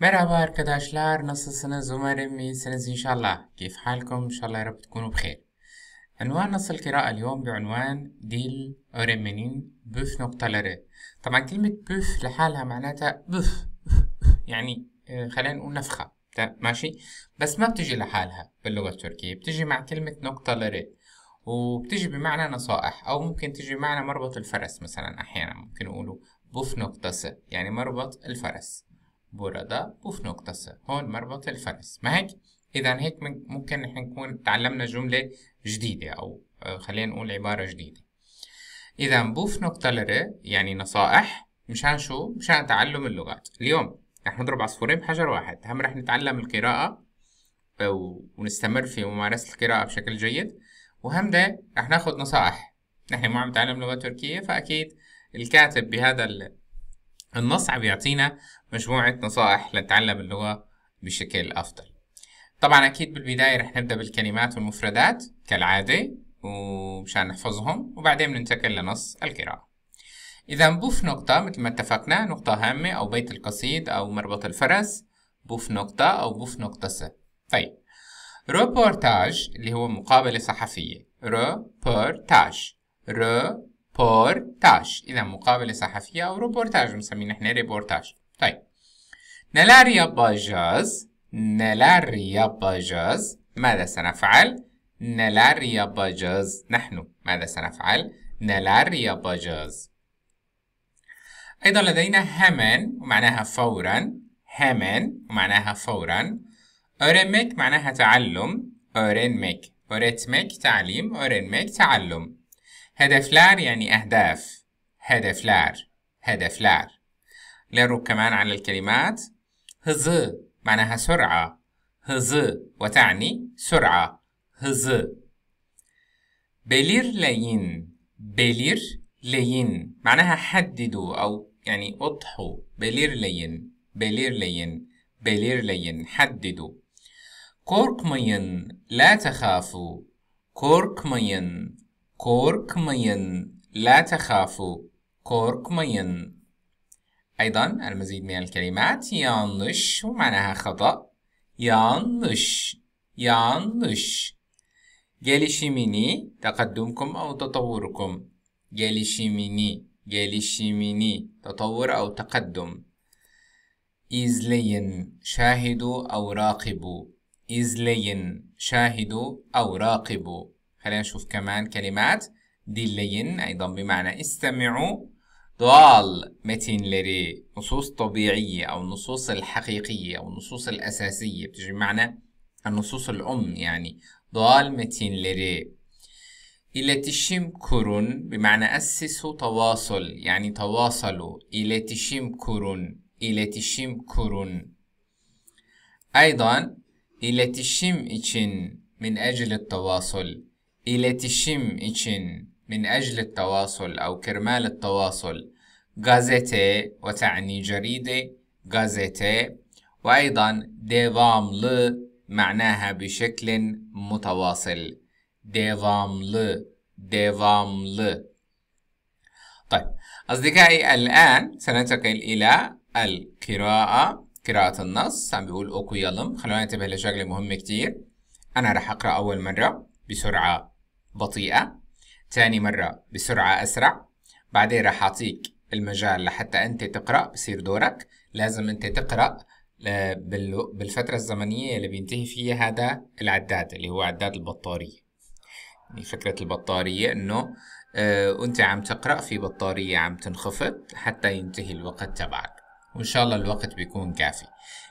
Merhaba arkadaşlar nasılsınız إن شاء الله كيف حالكم إن شاء الله يا رب تكونوا بخير عنوان نص القراءة اليوم بعنوان ديل أوريمينين بوف نقطة لري طبعا كلمة بوف لحالها معناتها بوف يعني خلينا نقول نفخة ماشي بس ما بتجي لحالها باللغة التركية بتجي مع كلمة نقطة لري وبتجي بمعنى نصائح أو ممكن تجي بمعنى مربط الفرس مثلا أحيانا ممكن نقوله بوف نقطة س يعني مربط الفرس بوف puf noktası هون مربط الفرس ما هيك؟ إذا هيك ممكن نحن نكون تعلمنا جملة جديدة أو خلينا نقول عبارة جديدة إذا بوف نقطة يعني نصائح مشان شو؟ مشان تعلم اللغات اليوم رح نضرب عصفورين بحجر واحد هم رح نتعلم القراءة ونستمر في ممارسة القراءة بشكل جيد وهم ده رح ناخد نصائح نحن ما عم نتعلم لغة تركية فأكيد الكاتب بهذا النص عم بيعطينا مجموعة نصائح لنتعلم اللغة بشكل أفضل طبعا أكيد بالبداية رح نبدأ بالكلمات والمفردات كالعادة ومشان نحفظهم وبعدين بننتقل لنص القراءة إذا بوف نقطة مثل ما اتفقنا نقطة هامة أو بيت القصيد أو مربط الفرس بوف نقطة أو بوف نقطة س طيب روبورتاج اللي هو مقابلة صحفية روبورتاج رو بورتاج إذا مقابلة صحفية أو ريبورتاج مسمينه احنا ريبورتاج طيب نلاريا باجاز نلاريا باجاز ماذا سنفعل؟ نلاريا باجاز نحن ماذا سنفعل؟ نلاريا باجاز أيضا لدينا همن ومعناها فورا همن ومعناها فورا أرمك معناها تعلم أرنمك أرتمك تعليم أرنمك تعلم لار يعني أهداف هدف لار لنروح كمان على الكلمات هز معناها سرعة هز وتعني سرعة هز بلير لين بلير لين معناها حددوا أو يعني اضحوا بلير بلير لين لين بلير لين حددوا مين لا تخافوا مين كوركمين لا تخافوا كوركمين أيضا المزيد من الكلمات yanlış ومعناها خطأ yanlış yanlış ميني تقدمكم أو تطوركم gelişimini ميني تطور أو تقدم إزلين شاهدوا أو راقبوا إزلين شاهدوا أو راقبوا خلينا نشوف كمان كلمات dinleyin أيضا بمعنى استمعوا ضال لري نصوص طبيعية أو النصوص الحقيقية أو النصوص الأساسية بتجي بمعنى النصوص الأم يعني ضال metinleri İletişim كورون بمعنى أسسوا تواصل يعني تواصلوا كورون kurun iletişim كورون أيضا iletişim إتشين من أجل التواصل iletişim için من أجل التواصل أو كرمال التواصل gazete وتعني جريدة gazete وأيضا devamlı معناها بشكل متواصل devamlı devamlı طيب أصدقائي الآن سننتقل إلى القراءة قراءة النص عم بيقول أوكو يلم خلونا ننتبه لشغلة مهمة كتير أنا رح أقرأ أول مرة بسرعة بطيئة تاني مرة بسرعة أسرع بعدين راح أعطيك المجال لحتى أنت تقرأ بصير دورك لازم أنت تقرأ آه، بالفترة الزمنية اللي بينتهي فيها هذا العداد اللي هو عداد البطارية يعني فكرة البطارية إنه آه وأنت عم تقرأ في بطارية عم تنخفض حتى ينتهي الوقت تبعك وإن شاء الله الوقت بيكون كافي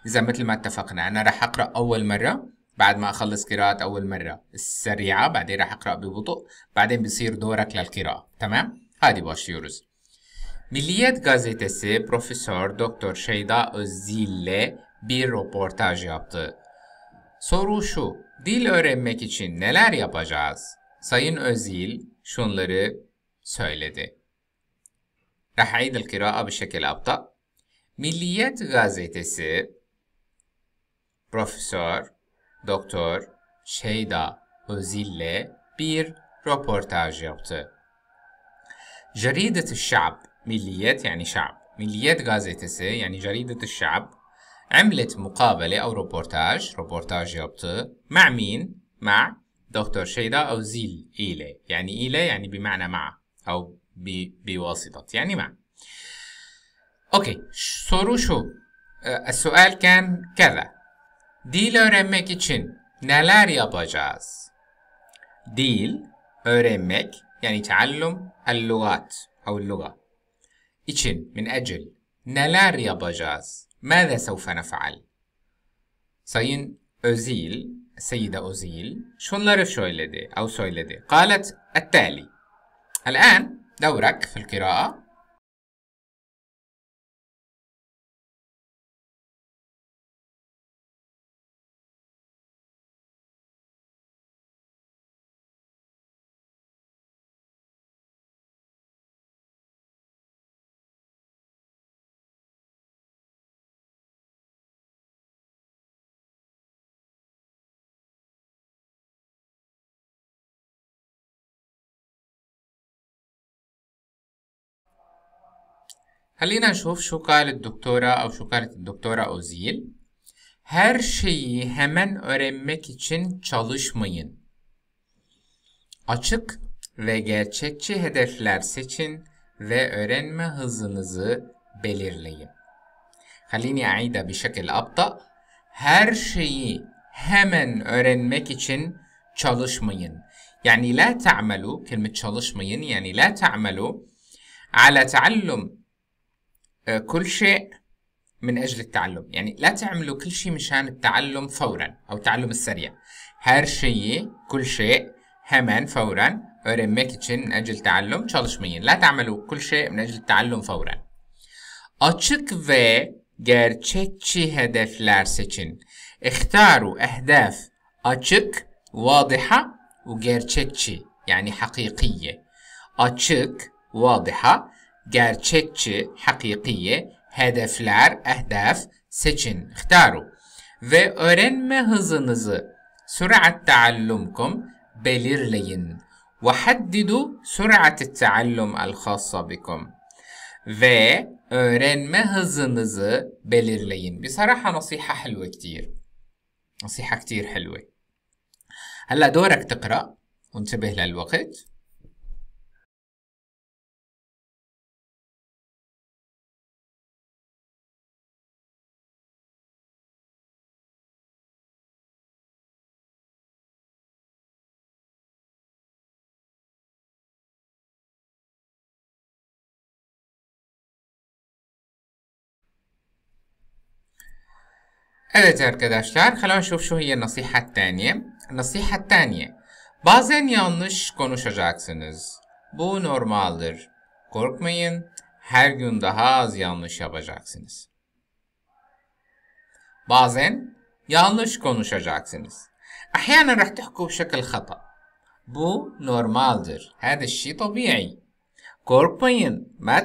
إذا مثل ما اتفقنا أنا راح أقرأ أول مرة بعد ما أخلص قراءة أول مرة السريعة بعدين راح أقرأ ببطء بعدين بيصير دورك للقراءة تمام؟ هادي başlıyoruz. Milliyet gazetesi Profesör Doktor Şeyda Özdi ile bir röportaj yaptı. Soru şu, dil öğrenmek için neler yapacağız? Sayın Özil şunları söyledi. رح القراءة بشكل أبطأ. Milliyet gazetesi Profesör Doktor Şeyda Özil'le bir röportaj yaptı. Jarideti Şab, Milliyet يعني شعب مليات gazetesi يعني جريدة الشعب عملت مقابلة أو روبورتاج روبورتاج يابطي مع مين؟ مع دكتور شيدا أو زيل إيلة يعني إيلي يعني بمعنى مع أو بواسطة يعني مع أوكي سورو شو السؤال كان كذا Dil öğrenmek için neler yapacağız? Dil öğrenmek yani تعلم اللغات أو اللغة için من أجل neler yapacağız? ماذا سوف نفعل? Sayın Özil, Seyide Özil şunları söyledi أو söyledi. قالت التالي الآن دورك في القراءة خلينا نشوف شو قال الدكتورة أو şo قالت الدكتورة أوزيل her şeyi hemen öğrenmek için çalışmayın. Açık ve gerçekçi hedefler seçin ve öğrenme hızınızı belirleyin. خليني أعيدها بشكل أبطأ. Her şeyi hemen öğrenmek için çalışmayın. Yani la ta'malu, kelime çalışmayın yani la ta'malu ala ta'allum آه، كل شيء من أجل التعلم يعني لا تعملوا كل شيء مشان التعلم فورا أو التعلم السريع هر شيء كل شيء همان فورا öğrenmek من أجل تعلم çalışmayın. لا تعملوا كل شيء من أجل التعلم فورا. Açık ve gerçekçi hedefler seçin. اختاروا أهداف açık, واضحة وgerçekçi يعني حقيقية. Açık, واضحة gerçekçi, hakiki hedefler, ehdef seçin, ihtaru. Ve öğrenme hızınızı, sürat taallumkum, belirleyin. وحددوا سرعة التعلم الخاصة بكم ve öğrenme hızınızı belirleyin. بصراحة نصيحة حلوة كتير نصيحة كتير حلوة هلا دورك تقرأ وانتبه للوقت Evet arkadaşlar, hemen şuf şuhiye nasihat taniye. Nasihat taniye. Bazen yanlış konuşacaksınız. Bu normaldir. Korkmayın, her gün daha az yanlış yapacaksınız. Bazen yanlış konuşacaksınız. Ahyanen rah tuhku şekil hata. Bu normaldir. Hadi şey tabii. Korkmayın, ma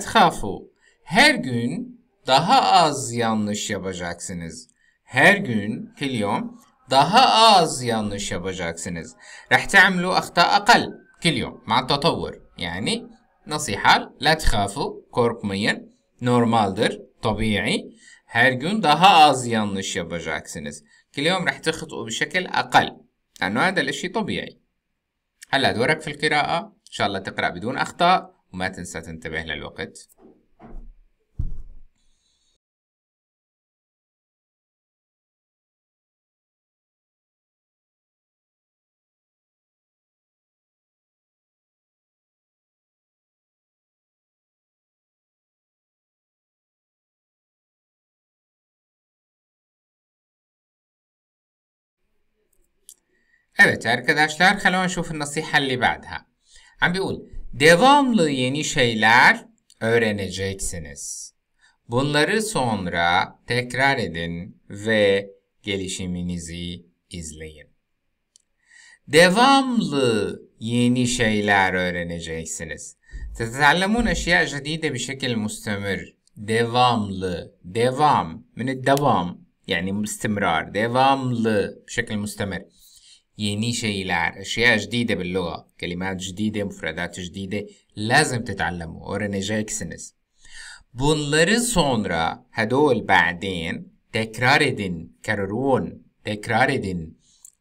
Her gün daha az yanlış yapacaksınız. her gün في اليوم daha az yanlış yapacaksınız. راح تعملوا أخطاء أقل كل يوم مع التطور. يعني نصيحة لا تخافوا korkmayın. Normaldir, طبيعي. Her gün daha az yanlış yapacaksınız. كل يوم راح تخطئوا بشكل أقل. لأنه هذا الإشي طبيعي. هلا دورك في القراءة. إن شاء الله تقرأ بدون أخطاء وما تنسى تنتبه للوقت. Evet arkadaşlar hemen şufu nasiha li ba'dha. Hem biyul. Devamlı yeni şeyler öğreneceksiniz. Bunları sonra tekrar edin ve gelişiminizi izleyin. Devamlı yeni şeyler öğreneceksiniz. eşya أشياء جديدة بشكل مستمر devamlı devam من devam, yani استمرار devamlı بشكل مستمر ينيشي على أشياء جديدة باللغة كلمات جديدة مفردات جديده لازم تتعلموا öğreneceksiniz Bunları sonra هدول بعدين tekrar edin كررون tekrar edin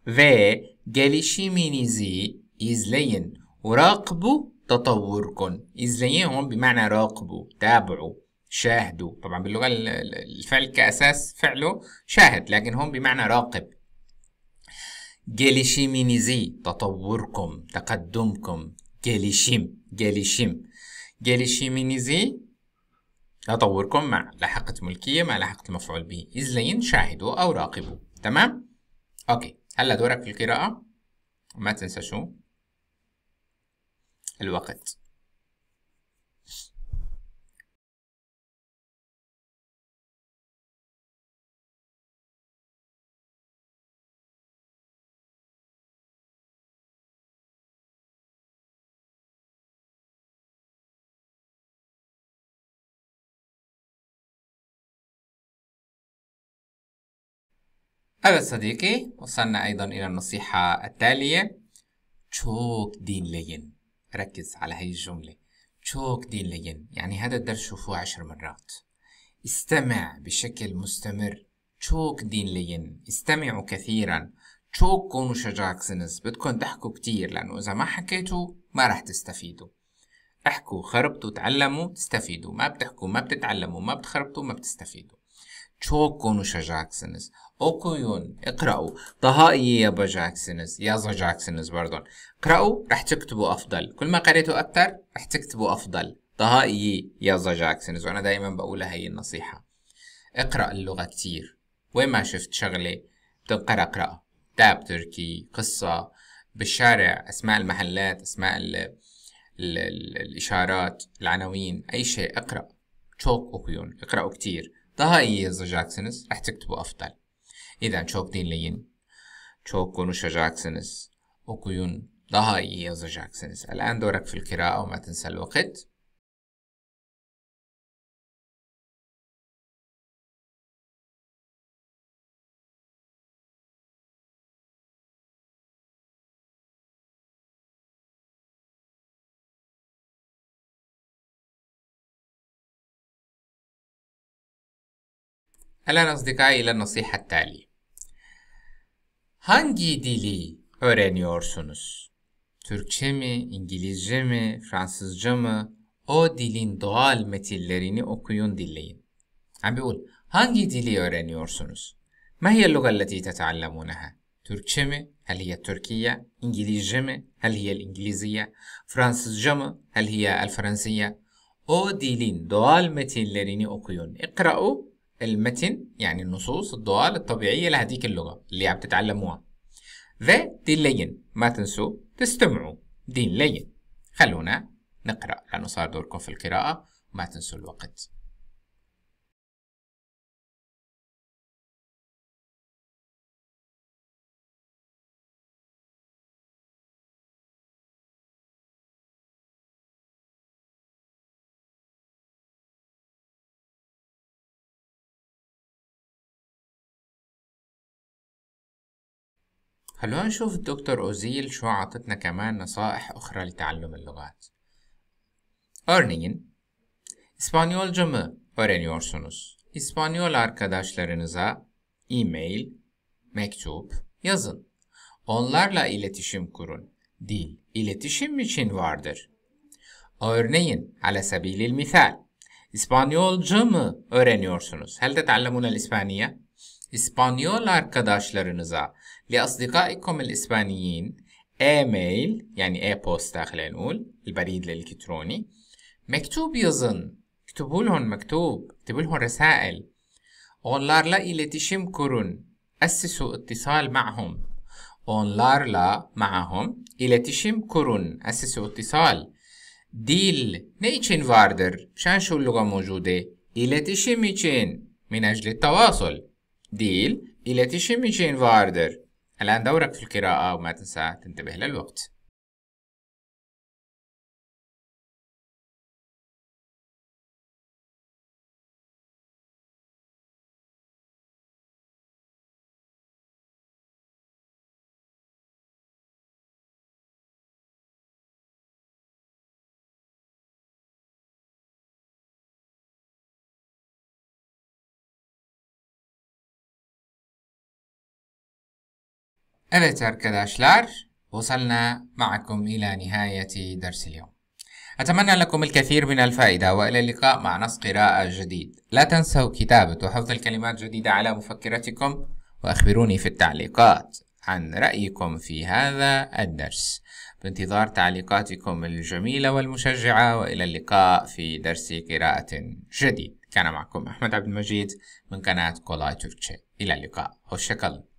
ve gelişiminizi izleyin وراقبوا تطوركم izleyin بمعنى راقبوا تابعوا شاهدوا طبعا باللغة الفعل كأساس فعله شاهد لكن هم بمعنى راقب جاليشيمينيزي تطوركم تقدمكم جاليشيم جاليشيم جاليشيمينيزي تطوركم مع لاحقة ملكية مع لاحقة المفعول به لين شاهدوا أو راقبوا تمام؟ أوكي هلا دورك في القراءة ما تنسى شو؟ الوقت هذا صديقي وصلنا أيضا إلى النصيحة التالية تشوك دين لين ركز على هاي الجملة تشوك دين لين يعني هذا الدرس شوفوه عشر مرات استمع بشكل مستمر تشوك دين لين استمعوا كثيرا تشوك كونوا شجاكسنس بدكم تحكوا كتير لأنه إذا ما حكيتوا ما رح تستفيدوا احكوا خربتوا تعلموا تستفيدوا ما بتحكوا ما بتتعلموا ما بتخربتوا ما بتستفيدوا تشوك كونوا شجاكسنس اوكويون اقرأوا طهائي جاكسنز يا يازا جاكسنز باردون اقرأوا رح تكتبوا أفضل كل ما قريتوا أكثر رح تكتبوا أفضل طهائي يازا جاكسنز وأنا دايما بقولها هي النصيحة اقرأ اللغة كتير وين ما شفت شغلة بتنقرا اقرأها كتاب تركي قصة بالشارع أسماء المحلات أسماء ال ال ال الإشارات العناوين أي شيء اقرأ تشوك أوكيون اقرأوا كتير طهائي يازا جاكسنز رح تكتبوا أفضل İden çok dinleyin, çok konuşacaksınız, okuyun, daha iyi yazacaksınız. الآن دورك في القراءة وما تنسى الوقت. الآن أصدقائي إلى النصيحة التالية hangi dili öğreniyorsunuz? Türkçe mi, İngilizce mi, Fransızca mı? O dilin doğal metillerini okuyun dinleyin. Ben بقول hangi dili öğreniyorsunuz? ما هي اللغة التي تتعلمونها؟ Türkçe mi? هل هي التركية؟ İngilizce mi? هل هي الإنجليزية؟ Fransızca mı? هل هي الفرنسية؟ O dilin doğal metinlerini okuyun. اقرأوا المتن يعني النصوص الدول الطبيعية لهذيك اللغة اللي عم تتعلموها ذا دين لين ما تنسوا تستمعوا دين لين خلونا نقرأ لأنه صار دوركم في القراءة ما تنسوا الوقت خلونا نشوف الدكتور أوزيل شو عطتنا كمان نصائح أخرى لتعلم اللغات Örneğin İspanyolca mı öğreniyorsunuz? İspanyol arkadaşlarınıza e-mail, mektup yazın. Onlarla iletişim kurun. Dil iletişim için vardır. Örneğin, على سبيل المثال İspanyolca mı öğreniyorsunuz? هل تتعلمون الإسبانية؟ إسبانيول arkadaşlarınıza لأصدقائكم الإسبانيين إيميل يعني إي بوست خلينا نقول البريد الإلكتروني مكتوب يظن اكتبوا لهم مكتوب اكتبوا لهم رسائل onlarla iletişim كورون أسسوا اتصال معهم onlarla معهم iletişim kurun أسسوا اتصال ديل ne için vardır؟ شان شو اللغة موجودة؟ iletişim için من أجل التواصل ديل değil, iletişim için vardır. الآن دورك في القراءة وما تنسى تنتبه للوقت. Evet arkadaşlar وصلنا معكم إلى نهاية درس اليوم أتمنى لكم الكثير من الفائدة وإلى اللقاء مع نص قراءة جديد لا تنسوا كتابة وحفظ الكلمات الجديدة على مفكرتكم وأخبروني في التعليقات عن رأيكم في هذا الدرس بانتظار تعليقاتكم الجميلة والمشجعة وإلى اللقاء في درس قراءة جديد كان معكم أحمد عبد المجيد من قناة كولاي تركي إلى اللقاء هوشكل